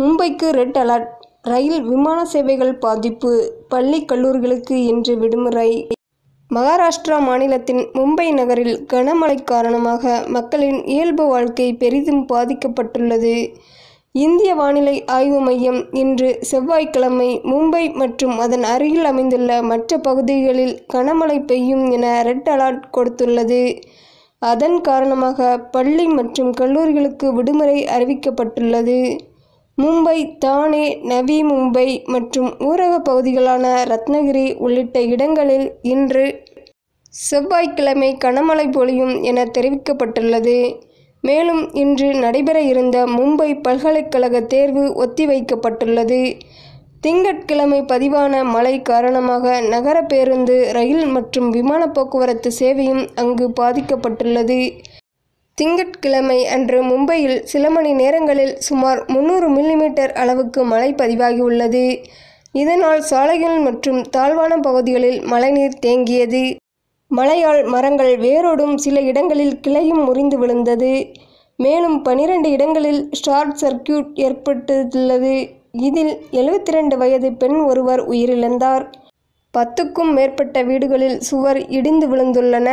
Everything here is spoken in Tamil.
மும்பைக்கு ரெட் அலர்ட் ரயில் விமான சேவைகள் பாதிப்பு பள்ளி கல்லூரிகளுக்கு இன்று விடுமுறை மகாராஷ்டிரா மாநிலத்தின் மும்பை நகரில் கனமழை காரணமாக மக்களின் இயல்பு வாழ்க்கை பெரிதும் பாதிக்கப்பட்டுள்ளது இந்திய வானிலை ஆய்வு மையம் இன்று செவ்வாய்க்கிழமை மும்பை மற்றும் அதன் அருகில் அமைந்துள்ள மற்ற பகுதிகளில் கனமழை பெய்யும் என ரெட் அலர்ட் கொடுத்துள்ளது அதன் காரணமாக பள்ளி மற்றும் கல்லூரிகளுக்கு விடுமுறை அறிவிக்கப்பட்டுள்ளது மும்பை தானே நவி மும்பை மற்றும் ஊரக பகுதிகளான ரத்னகிரி உள்ளிட்ட இடங்களில் இன்று செவ்வாய்க்கிழமை கனமழை பொழியும் என தெரிவிக்கப்பட்டுள்ளது மேலும் இன்று நடைபெற இருந்த மும்பை பல்கலைக்கழக தேர்வு ஒத்திவைக்கப்பட்டுள்ளது திங்கட்கிழமை பதிவான மழை காரணமாக நகர பேருந்து ரயில் மற்றும் விமான போக்குவரத்து சேவையும் அங்கு பாதிக்கப்பட்டுள்ளது திங்கட்கிழமை அன்று மும்பையில் சில மணி நேரங்களில் சுமார் முன்னூறு மில்லிமீட்டர் அளவுக்கு மழை பதிவாகியுள்ளது இதனால் சாலைகள் மற்றும் தாழ்வான பகுதிகளில் மழைநீர் தேங்கியது மழையால் மரங்கள் வேரோடும் சில இடங்களில் கிளையும் முறிந்து விழுந்தது மேலும் பனிரெண்டு இடங்களில் ஷார்ட் சர்க்கியூட் ஏற்பட்டுள்ளது இதில் எழுபத்தி ரெண்டு வயது பெண் ஒருவர் உயிரிழந்தார் பத்துக்கும் மேற்பட்ட வீடுகளில் சுவர் இடிந்து விழுந்துள்ளன